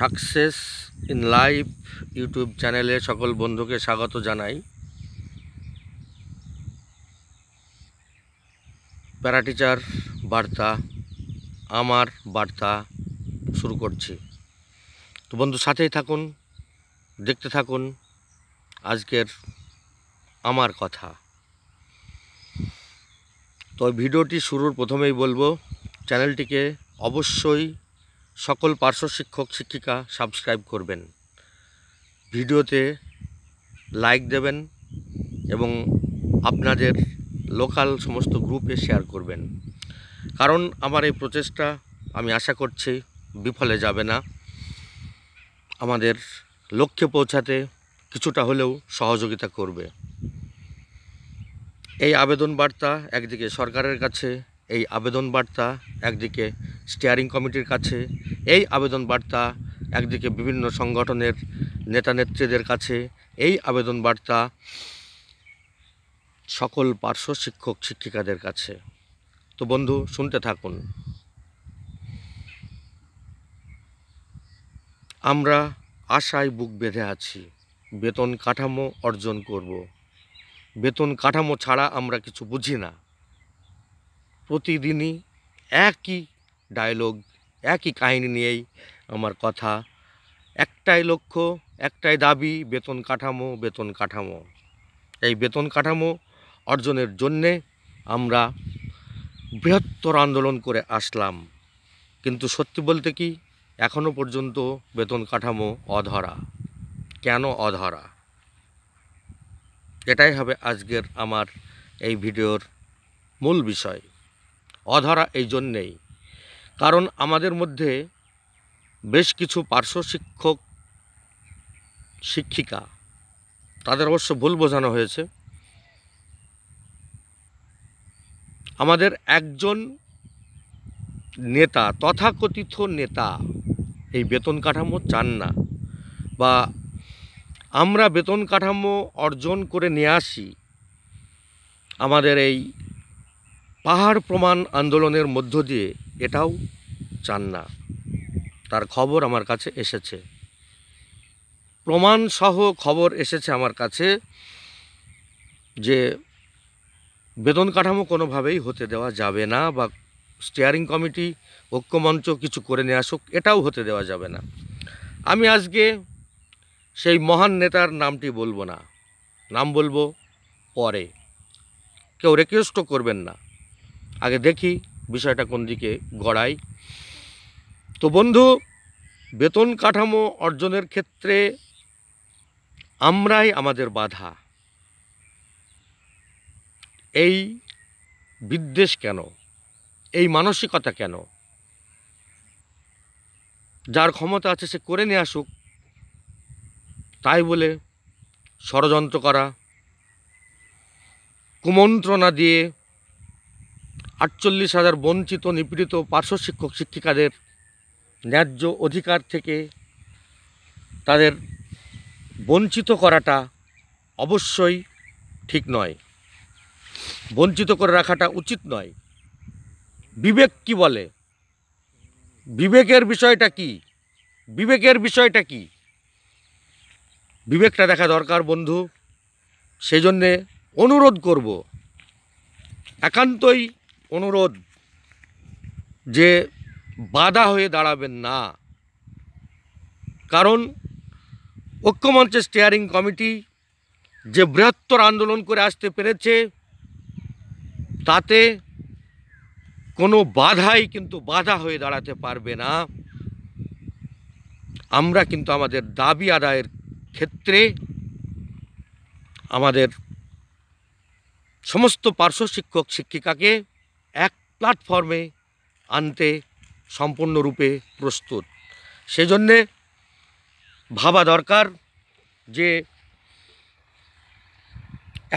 success in live YouTube চ্যানেলে সকল বন্ধুকে স্বাগত জানাই প্যারাটিচার বার্তা আমার বার্তা শুরু করছি তো বন্ধু সাথেই থাকুন দেখতে থাকুন আজকের আমার কথা তো ভিডিওটি শুরুর প্রথমেই বলবো চ্যানেলটিকে অবশ্যই সকল পার্শ্ব শিক্ষক শিক্ষিকা সাবস্ক্রাইব করবেন ভিডিওতে লাইক দেবেন এবং আপনাদের লোকাল সমস্ত গ্রুপে শেয়ার করবেন কারণ আমার এই প্রচেষ্টা আমি আশা করছি বিফলে যাবে না আমাদের লক্ষ্যে পৌঁছাতে কিছুটা হলেও সহযোগিতা করবে এই আবেদন বার্তা একদিকে সরকারের কাছে এই আবেদন বার্তা একদিকে স্টিয়ারিং কমিটির কাছে এই আবেদন বার্তা একদিকে বিভিন্ন সংগঠনের নেতানেত্রীদের কাছে এই আবেদন বার্তা সকল পার্শ্ব শিক্ষক শিক্ষিকাদের কাছে তো বন্ধু শুনতে থাকুন আমরা আশায় বুক বেঁধে আছি বেতন কাঠামো অর্জন করব বেতন কাঠামো ছাড়া আমরা কিছু বুঝি না প্রতিদিনই একই ডায়লগ একই কাহিনী নিয়েই আমার কথা একটাই লক্ষ্য একটাই দাবি বেতন কাঠামো বেতন কাঠামো এই বেতন কাঠামো অর্জনের জন্যে আমরা বৃহত্তর আন্দোলন করে আসলাম কিন্তু সত্যি বলতে কি এখনও পর্যন্ত বেতন কাঠামো অধরা কেন অধরা এটাই হবে আজকের আমার এই ভিডিওর মূল বিষয় অধরা এই জন্যেই কারণ আমাদের মধ্যে বেশ কিছু পার্শ্ব শিক্ষক শিক্ষিকা তাদের অবশ্য ভুল বোঝানো হয়েছে আমাদের একজন নেতা তথাকথিত নেতা এই বেতন কাঠামো চান না বা আমরা বেতন কাঠামো অর্জন করে নিয়ে আসি আমাদের এই পাহাড় প্রমাণ আন্দোলনের মধ্য দিয়ে এটাও চান না তার খবর আমার কাছে এসেছে প্রমাণসহ খবর এসেছে আমার কাছে যে বেতন কাঠামো কোনোভাবেই হতে দেওয়া যাবে না বা স্টিয়ারিং কমিটি ঐক্যমঞ্চ কিছু করে নিয়ে আসুক এটাও হতে দেওয়া যাবে না আমি আজকে সেই মহান নেতার নামটি বলবো না নাম বলবো পরে কেউ রিকোয়েস্টও করবেন না আগে দেখি বিষয়টা কোন দিকে গড়ায় তো বন্ধু বেতন কাঠামো অর্জনের ক্ষেত্রে আমরাই আমাদের বাধা এই বিদ্বেষ কেন এই মানসিকতা কেন যার ক্ষমতা আছে সে করে নিয়ে আসুক তাই বলে ষড়যন্ত্র করা কুমন্ত্রণা দিয়ে আটচল্লিশ হাজার বঞ্চিত নিপীড়িত পার্শ্ব শিক্ষক শিক্ষিকাদের ন্যায্য অধিকার থেকে তাদের বঞ্চিত করাটা অবশ্যই ঠিক নয় বঞ্চিত করে রাখাটা উচিত নয় বিবেক কি বলে বিবেকের বিষয়টা কি বিবেকের বিষয়টা কি বিবেকটা দেখা দরকার বন্ধু সেজন্যে অনুরোধ করব একান্তই অনুরোধ যে বাধা হয়ে দাঁড়াবেন না কারণ ঐক্যমঞ্চের স্টিয়ারিং কমিটি যে বৃহত্তর আন্দোলন করে আসতে পেরেছে তাতে কোনো বাধাই কিন্তু বাধা হয়ে দাঁড়াতে পারবে না আমরা কিন্তু আমাদের দাবি আদায়ের ক্ষেত্রে আমাদের সমস্ত পার্শ্ব শিক্ষক শিক্ষিকাকে এক প্ল্যাটফর্মে আনতে সম্পূর্ণরূপে প্রস্তুত সেজন্যে ভাবা দরকার যে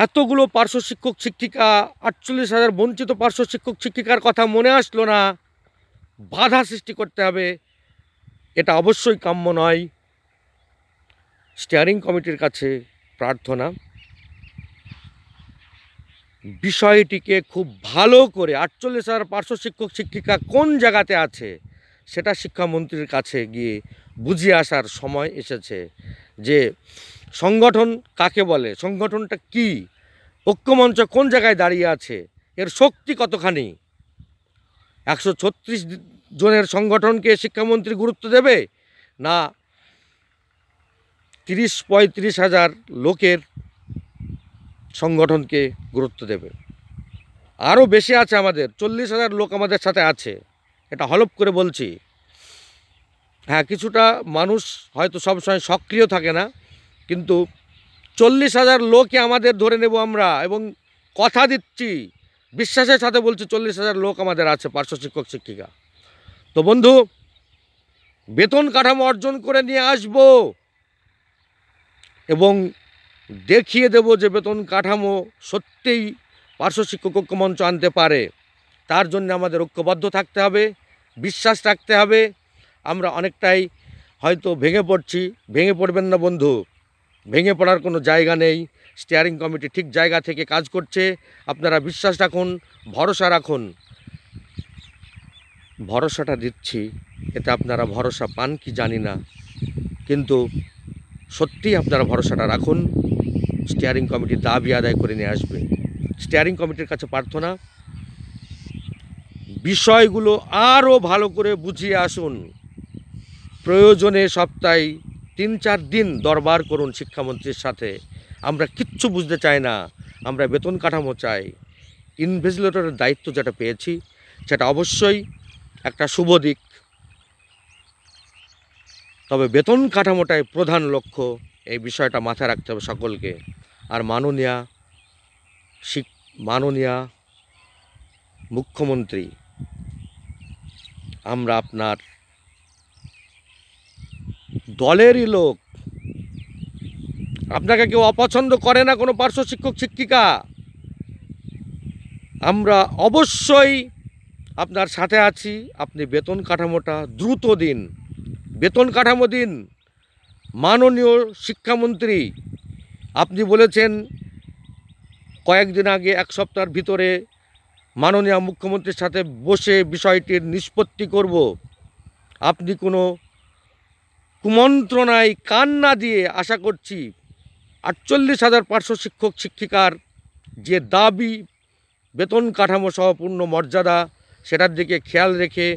এতগুলো পার্শ্ব শিক্ষক শিক্ষিকা আটচল্লিশ হাজার বঞ্চিত পার্শ্ব শিক্ষক শিক্ষিকার কথা মনে আসলো না বাধা সৃষ্টি করতে হবে এটা অবশ্যই কাম্য নয় স্টিয়ারিং কমিটির কাছে প্রার্থনা বিষয়টিকে খুব ভালো করে আটচল্লিশ হাজার পাঁচশো শিক্ষক শিক্ষিকা কোন জায়গাতে আছে সেটা শিক্ষামন্ত্রীর কাছে গিয়ে বুঝিয়ে আসার সময় এসেছে যে সংগঠন কাকে বলে সংগঠনটা কি ঐক্যমঞ্চ কোন জায়গায় দাঁড়িয়ে আছে এর শক্তি কতখানি একশো ছত্রিশ জনের সংগঠনকে শিক্ষামন্ত্রী গুরুত্ব দেবে না তিরিশ পঁয়ত্রিশ হাজার লোকের সংগঠনকে গুরুত্ব দেবে আরও বেশি আছে আমাদের চল্লিশ হাজার লোক আমাদের সাথে আছে এটা হলপ করে বলছি হ্যাঁ কিছুটা মানুষ হয়তো সবসময় সক্রিয় থাকে না কিন্তু চল্লিশ হাজার লোকই আমাদের ধরে নেব আমরা এবং কথা দিচ্ছি বিশ্বাসের সাথে বলছি চল্লিশ হাজার লোক আমাদের আছে পার্শ্ব শিক্ষক শিক্ষিকা তো বন্ধু বেতন কাঠামো অর্জন করে নিয়ে আসব এবং দেখিয়ে দেব যে বেতন কাঠামো সত্যিই পার্শ্ব শিক্ষক ঐক্যমঞ্চ আনতে পারে তার জন্য আমাদের ঐক্যবদ্ধ থাকতে হবে বিশ্বাস রাখতে হবে আমরা অনেকটাই হয়তো ভেঙে পড়ছি ভেঙে পড়বেন না বন্ধু ভেঙে পড়ার কোনো জায়গা নেই স্টিয়ারিং কমিটি ঠিক জায়গা থেকে কাজ করছে আপনারা বিশ্বাস রাখুন ভরসা রাখুন ভরসাটা দিচ্ছি এতে আপনারা ভরসা পান কি জানি না কিন্তু সত্যিই আপনারা ভরসাটা রাখুন স্টিয়ারিং কমিটির দাবি আদায় করে নিয়ে আসবে স্টিয়ারিং কমিটির কাছে প্রার্থনা বিষয়গুলো আরও ভালো করে বুঝিয়ে আসুন প্রয়োজনে সপ্তাহে তিন চার দিন দরবার করুন শিক্ষামন্ত্রীর সাথে আমরা কিচ্ছু বুঝতে চাই না আমরা বেতন কাঠামো চাই ইনভেস্টিলেটরের দায়িত্ব যেটা পেয়েছি সেটা অবশ্যই একটা শুভ দিক তবে বেতন কাঠামোটাই প্রধান লক্ষ্য এই বিষয়টা মাথায় রাখতে হবে সকলকে আর মাননীয়া শিক মাননীয়া মুখ্যমন্ত্রী আমরা আপনার দলেরই লোক আপনাকে কেউ অপছন্দ করে না কোনো পার্শ্ব শিক্ষক শিক্ষিকা আমরা অবশ্যই আপনার সাথে আছি আপনি বেতন কাঠামোটা দ্রুত দিন বেতন কাঠামো দিন মাননীয় শিক্ষামন্ত্রী আপনি বলেছেন কয়েকদিন আগে এক সপ্তাহের ভিতরে মাননীয় মুখ্যমন্ত্রীর সাথে বসে বিষয়টির নিষ্পত্তি করব আপনি কোনো কুমন্ত্রণায় কান না দিয়ে আশা করছি আটচল্লিশ হাজার পাঁচশো শিক্ষক শিক্ষিকার যে দাবি বেতন কাঠামো সহপূর্ণ মর্যাদা সেটার দিকে খেয়াল রেখে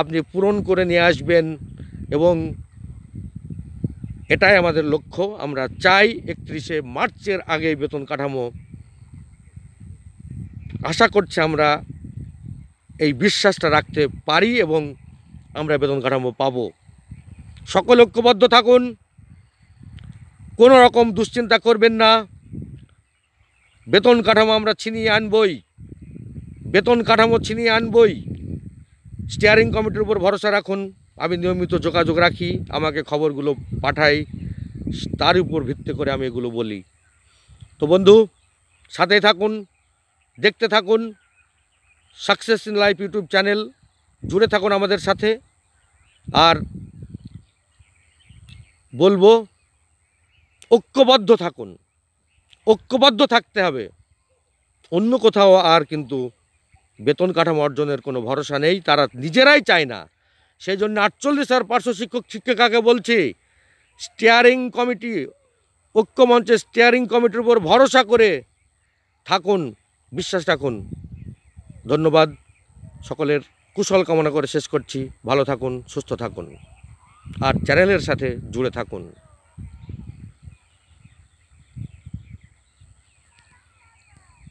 আপনি পূরণ করে নিয়ে আসবেন এবং এটাই আমাদের লক্ষ্য আমরা চাই একত্রিশে মার্চের আগে বেতন কাঠামো আশা করছি আমরা এই বিশ্বাসটা রাখতে পারি এবং আমরা বেতন কাঠামো পাব সকল ঐক্যবদ্ধ থাকুন কোনো রকম দুশ্চিন্তা করবেন না বেতন কাঠামো আমরা ছিনিয়ে আনবই বেতন কাঠামো ছিনিয়ে আনবই স্টিয়ারিং কমিটির উপর ভরসা রাখুন আমি নিয়মিত যোগাযোগ রাখি আমাকে খবরগুলো পাঠাই তার উপর ভিত্তি করে আমি এগুলো বলি তো বন্ধু সাথে থাকুন দেখতে থাকুন success in life YouTube channel জুড়ে থাকুন আমাদের সাথে আর বলবো ঐক্যবদ্ধ থাকুন ঐক্যবদ্ধ থাকতে হবে অন্য কোথাও আর কিন্তু বেতন কাঠামো অর্জনের কোনো ভরসা নেই তারা নিজেরাই চায় না সেই জন্য আটচল্লিশ হাজার পাঁচশো শিক্ষক শিক্ষিকাকে বলছি স্টিয়ারিং কমিটি ঐক্যমঞ্চের স্টিয়ারিং কমিটির উপর ভরসা করে থাকুন বিশ্বাস রাখুন ধন্যবাদ সকলের কুশল কামনা করে শেষ করছি ভালো থাকুন সুস্থ থাকুন আর চ্যানেলের সাথে জুড়ে থাকুন